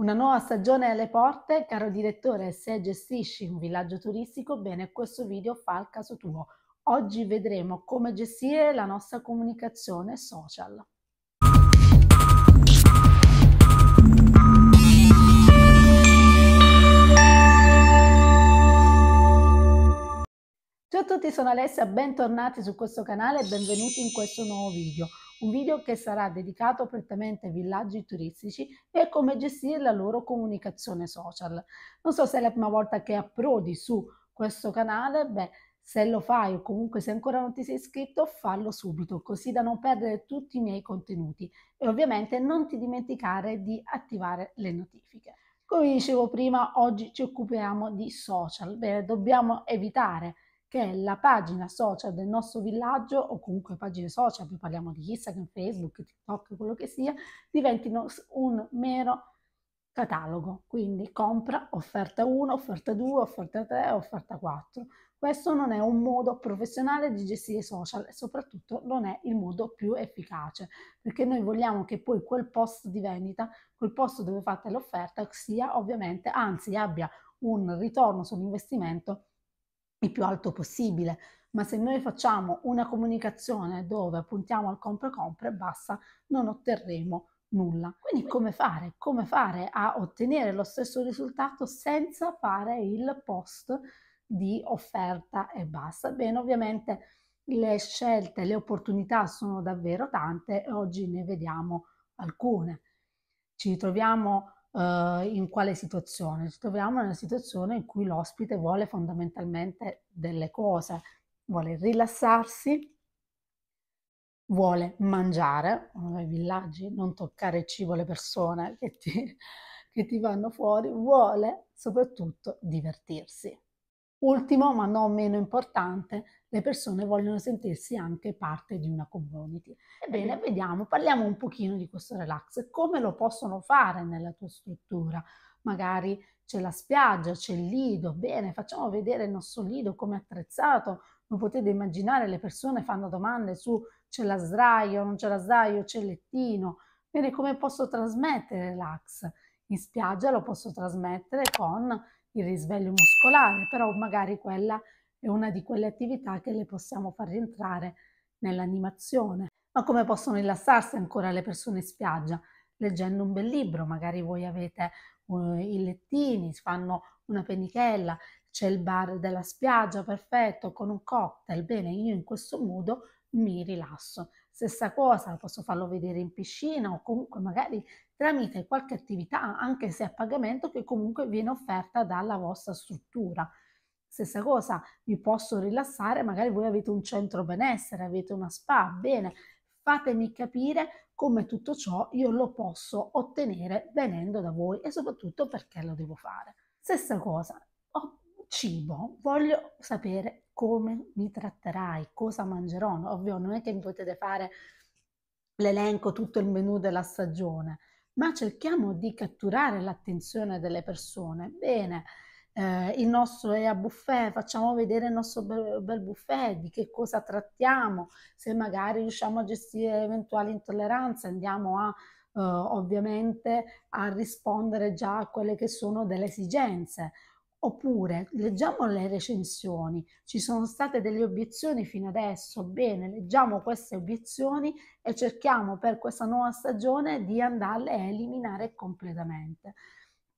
Una nuova stagione alle porte, caro direttore, se gestisci un villaggio turistico, bene, questo video fa il caso tuo. Oggi vedremo come gestire la nostra comunicazione social. Ciao a tutti, sono Alessia, bentornati su questo canale e benvenuti in questo nuovo video un video che sarà dedicato prettamente ai villaggi turistici e a come gestire la loro comunicazione social. Non so se è la prima volta che approdi su questo canale, beh, se lo fai o comunque se ancora non ti sei iscritto, fallo subito, così da non perdere tutti i miei contenuti e ovviamente non ti dimenticare di attivare le notifiche. Come dicevo prima, oggi ci occupiamo di social, bene, dobbiamo evitare che è la pagina social del nostro villaggio o comunque pagine social, poi parliamo di Instagram, Facebook, TikTok, quello che sia, diventino un mero catalogo, quindi compra offerta 1, offerta 2, offerta 3, offerta 4. Questo non è un modo professionale di gestire i social e soprattutto non è il modo più efficace, perché noi vogliamo che poi quel post di vendita, quel posto dove fate l'offerta sia ovviamente, anzi abbia un ritorno sull'investimento il più alto possibile, ma se noi facciamo una comunicazione dove puntiamo al compra compra e basta, non otterremo nulla. Quindi come fare? Come fare a ottenere lo stesso risultato senza fare il post di offerta e basta? Bene, ovviamente le scelte, le opportunità sono davvero tante e oggi ne vediamo alcune. Ci troviamo Uh, in quale situazione? Ci troviamo nella situazione in cui l'ospite vuole fondamentalmente delle cose, vuole rilassarsi, vuole mangiare, uno villaggi, non toccare il cibo le persone che ti, che ti vanno fuori, vuole soprattutto divertirsi. Ultimo, ma non meno importante, le persone vogliono sentirsi anche parte di una community. Ebbene, vediamo, parliamo un pochino di questo relax, come lo possono fare nella tua struttura. Magari c'è la spiaggia, c'è il lido, bene, facciamo vedere il nostro lido come è attrezzato. Non potete immaginare, le persone fanno domande su c'è la sdraio, non c'è la sdraio, c'è il lettino. Bene, come posso trasmettere relax? In spiaggia lo posso trasmettere con il risveglio muscolare, però magari quella è è una di quelle attività che le possiamo far rientrare nell'animazione. Ma come possono rilassarsi ancora le persone in spiaggia? Leggendo un bel libro, magari voi avete uh, i lettini, fanno una penichella, c'è il bar della spiaggia, perfetto, con un cocktail. Bene, io in questo modo mi rilasso. Stessa cosa, posso farlo vedere in piscina o comunque magari tramite qualche attività, anche se a pagamento, che comunque viene offerta dalla vostra struttura. Stessa cosa, vi posso rilassare, magari voi avete un centro benessere, avete una spa, bene, fatemi capire come tutto ciò io lo posso ottenere venendo da voi e soprattutto perché lo devo fare. Stessa cosa, ho cibo, voglio sapere come mi tratterai, cosa mangerò. No, ovvio, non è che mi potete fare l'elenco, tutto il menù della stagione, ma cerchiamo di catturare l'attenzione delle persone. Bene, eh, il nostro è a buffet, facciamo vedere il nostro bel, bel, buffet, di che cosa trattiamo, se magari riusciamo a gestire eventuali intolleranze, andiamo a eh, ovviamente a rispondere già a quelle che sono delle esigenze. Oppure leggiamo le recensioni, ci sono state delle obiezioni fino adesso, bene, leggiamo queste obiezioni e cerchiamo per questa nuova stagione di andarle a eliminare completamente.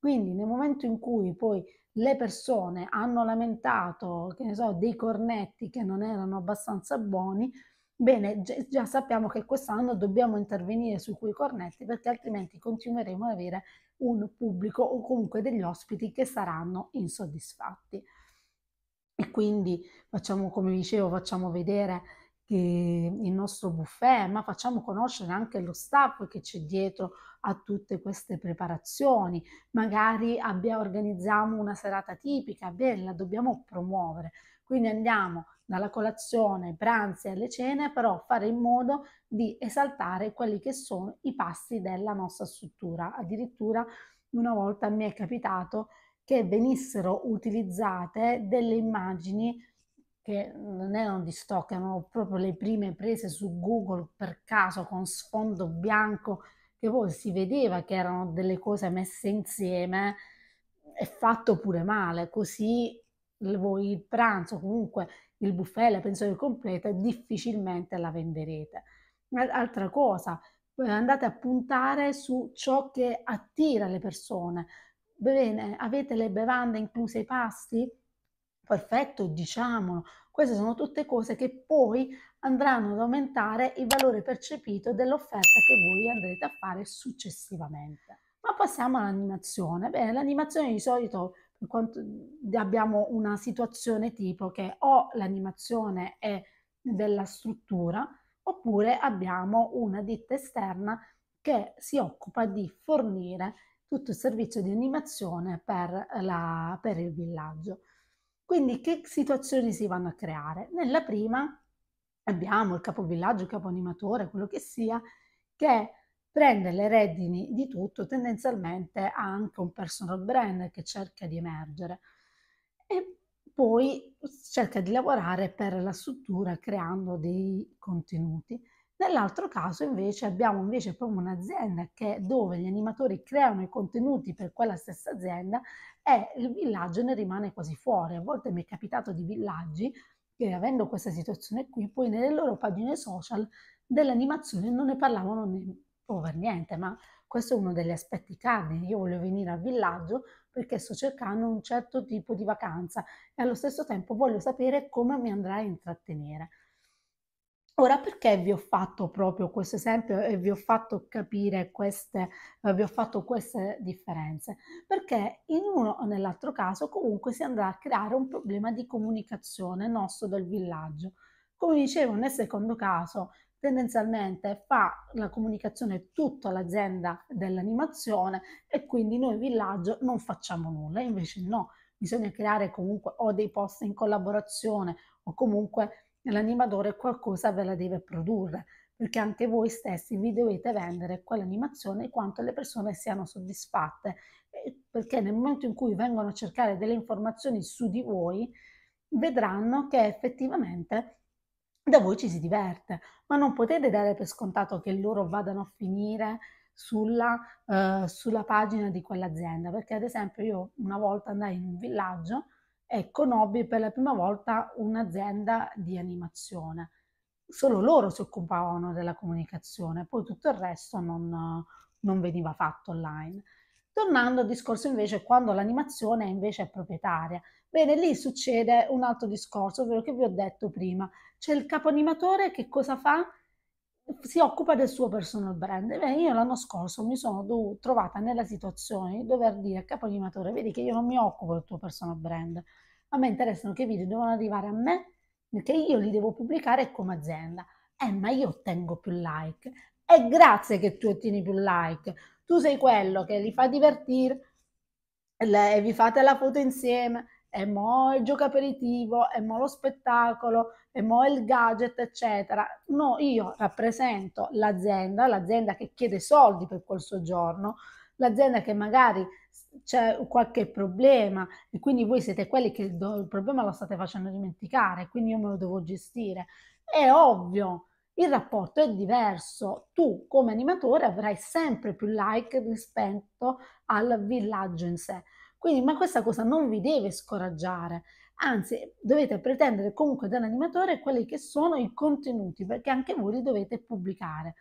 Quindi nel momento in cui poi le persone hanno lamentato, che ne so, dei cornetti che non erano abbastanza buoni, bene, già sappiamo che quest'anno dobbiamo intervenire su quei cornetti perché altrimenti continueremo ad avere un pubblico o comunque degli ospiti che saranno insoddisfatti. E quindi facciamo, come dicevo, facciamo vedere Ehm, il nostro buffet, ma facciamo conoscere anche lo staff che c'è dietro a tutte queste preparazioni. Magari abbia, organizziamo una serata tipica, bene, la dobbiamo promuovere. Quindi andiamo dalla colazione, ai pranzi alle cene, però fare in modo di esaltare quelli che sono i passi della nostra struttura. Addirittura una volta mi è capitato che venissero utilizzate delle immagini che non erano di stock, erano proprio le prime prese su Google per caso con sfondo bianco, che poi si vedeva che erano delle cose messe insieme e fatto pure male, così il pranzo, comunque il buffet, la pensione completa, difficilmente la venderete. Altra cosa, eh, andate a puntare su ciò che attira le persone. Bene, avete le bevande incluse i pasti? perfetto, diciamolo. Queste sono tutte cose che poi andranno ad aumentare il valore percepito dell'offerta che voi andrete a fare successivamente. Ma passiamo all'animazione. Beh, l'animazione di solito abbiamo una situazione tipo che o l'animazione è della struttura oppure abbiamo una ditta esterna che si occupa di fornire tutto il servizio di animazione per, la, per il villaggio. Quindi che situazioni si vanno a creare? Nella prima abbiamo il capovillaggio, il capo animatore, quello che sia, che prende le redini di tutto, tendenzialmente ha anche un personal brand che cerca di emergere e poi cerca di lavorare per la struttura creando dei contenuti. Nell'altro caso invece abbiamo invece proprio un'azienda che, dove gli animatori creano i contenuti per quella stessa azienda e il villaggio ne rimane quasi fuori. A volte mi è capitato di villaggi che avendo questa situazione qui poi nelle loro pagine social dell'animazione non ne parlavano ne, per niente, ma questo è uno degli aspetti cardine. Io voglio venire al villaggio perché sto cercando un certo tipo di vacanza e allo stesso tempo voglio sapere come mi andrà a intrattenere. Ora perché vi ho fatto proprio questo esempio e vi ho fatto capire queste, eh, vi ho fatto queste differenze? Perché in uno o nell'altro caso comunque si andrà a creare un problema di comunicazione nostro del villaggio. Come dicevo nel secondo caso, tendenzialmente fa la comunicazione tutta l'azienda dell'animazione e quindi noi villaggio non facciamo nulla, invece no, bisogna creare comunque o dei post in collaborazione o comunque l'animatore qualcosa ve la deve produrre, perché anche voi stessi vi dovete vendere quell'animazione quanto le persone siano soddisfatte, perché nel momento in cui vengono a cercare delle informazioni su di voi, vedranno che effettivamente da voi ci si diverte, ma non potete dare per scontato che loro vadano a finire sulla, eh, sulla pagina di quell'azienda, perché ad esempio io una volta andai in un villaggio e conobbi per la prima volta un'azienda di animazione. Solo loro si occupavano della comunicazione, poi tutto il resto non, non veniva fatto online. Tornando al discorso invece quando l'animazione invece è proprietaria. Bene, lì succede un altro discorso, ovvero che vi ho detto prima. C'è il capo animatore che cosa fa? Si occupa del suo personal brand. Beh, io l'anno scorso mi sono trovata nella situazione di dover dire al capo animatore, vedi che io non mi occupo del tuo personal brand, a me interessano che i video devono arrivare a me perché io li devo pubblicare come azienda. Eh, ma io ottengo più like. È grazie che tu ottieni più like. Tu sei quello che li fa divertire, le, vi fate la foto insieme, e mo il gioco aperitivo, e mo lo spettacolo, e mo il gadget, eccetera. No, io rappresento l'azienda, l'azienda che chiede soldi per quel soggiorno, l'azienda che magari c'è qualche problema e quindi voi siete quelli che il problema lo state facendo dimenticare, quindi io me lo devo gestire. È ovvio, il rapporto è diverso. Tu come animatore avrai sempre più like rispetto al villaggio in sé. Quindi, ma questa cosa non vi deve scoraggiare. Anzi, dovete pretendere comunque dall'animatore quelli che sono i contenuti, perché anche voi li dovete pubblicare.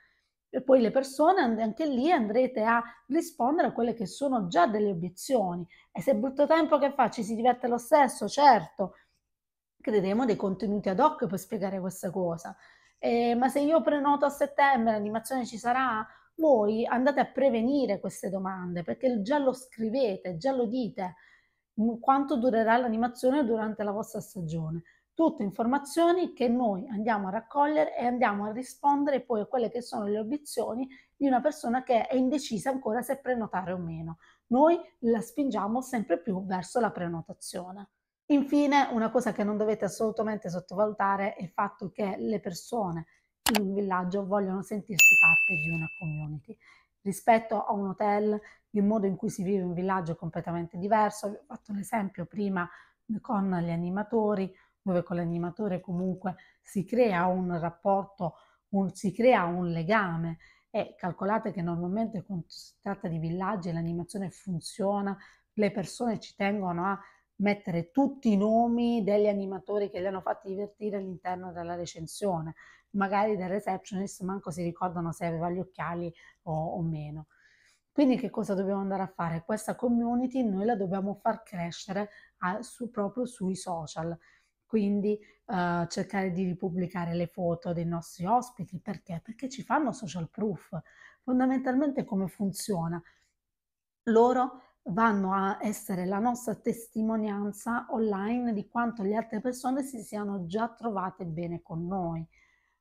E poi le persone anche lì andrete a rispondere a quelle che sono già delle obiezioni. E se è brutto tempo che fa, ci si diverte lo stesso, certo, creeremo dei contenuti ad hoc per spiegare questa cosa. Eh, ma se io prenoto a settembre, l'animazione ci sarà, voi andate a prevenire queste domande perché già lo scrivete, già lo dite mm, quanto durerà l'animazione durante la vostra stagione tutte informazioni che noi andiamo a raccogliere e andiamo a rispondere poi a quelle che sono le obiezioni di una persona che è indecisa ancora se prenotare o meno. Noi la spingiamo sempre più verso la prenotazione. Infine, una cosa che non dovete assolutamente sottovalutare è il fatto che le persone in un villaggio vogliono sentirsi parte di una community. Rispetto a un hotel, il modo in cui si vive in un villaggio è completamente diverso. Vi ho fatto un esempio prima con gli animatori, dove con l'animatore comunque si crea un rapporto, un, si crea un legame e calcolate che normalmente quando si tratta di villaggi l'animazione funziona, le persone ci tengono a mettere tutti i nomi degli animatori che li hanno fatti divertire all'interno della recensione, magari del receptionist manco si ricordano se aveva gli occhiali o, o meno. Quindi che cosa dobbiamo andare a fare? Questa community noi la dobbiamo far crescere a, su, proprio sui social quindi uh, cercare di ripubblicare le foto dei nostri ospiti, perché? Perché ci fanno social proof. Fondamentalmente come funziona? Loro vanno a essere la nostra testimonianza online di quanto le altre persone si siano già trovate bene con noi,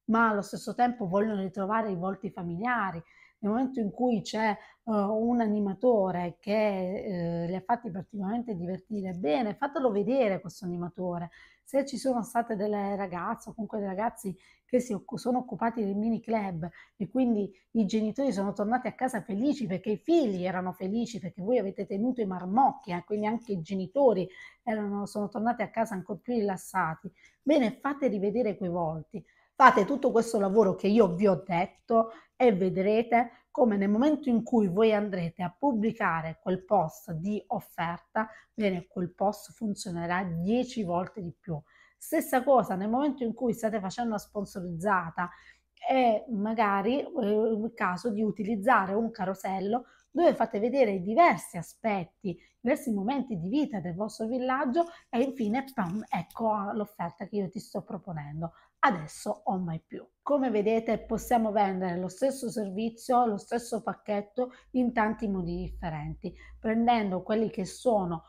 ma allo stesso tempo vogliono ritrovare i volti familiari, nel momento in cui c'è uh, un animatore che uh, li ha fatti particolarmente divertire, bene, fatelo vedere questo animatore. Se ci sono state delle ragazze o comunque dei ragazzi che si sono occupati del mini club e quindi i genitori sono tornati a casa felici perché i figli erano felici perché voi avete tenuto i marmocchi, eh, quindi anche i genitori erano, sono tornati a casa ancora più rilassati. Bene, fate rivedere quei volti Fate tutto questo lavoro che io vi ho detto e vedrete come nel momento in cui voi andrete a pubblicare quel post di offerta, bene, quel post funzionerà 10 volte di più. Stessa cosa nel momento in cui state facendo una sponsorizzata e magari eh, il caso di utilizzare un carosello dove fate vedere i diversi aspetti, diversi momenti di vita del vostro villaggio e infine, pam, ecco ah, l'offerta che io ti sto proponendo adesso o mai più. Come vedete possiamo vendere lo stesso servizio, lo stesso pacchetto in tanti modi differenti, prendendo quelli che sono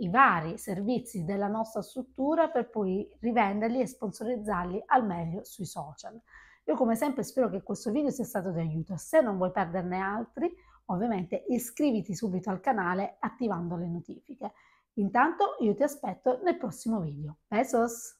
i vari servizi della nostra struttura per poi rivenderli e sponsorizzarli al meglio sui social. Io come sempre spero che questo video sia stato di aiuto, se non vuoi perderne altri ovviamente iscriviti subito al canale attivando le notifiche. Intanto io ti aspetto nel prossimo video. Besos!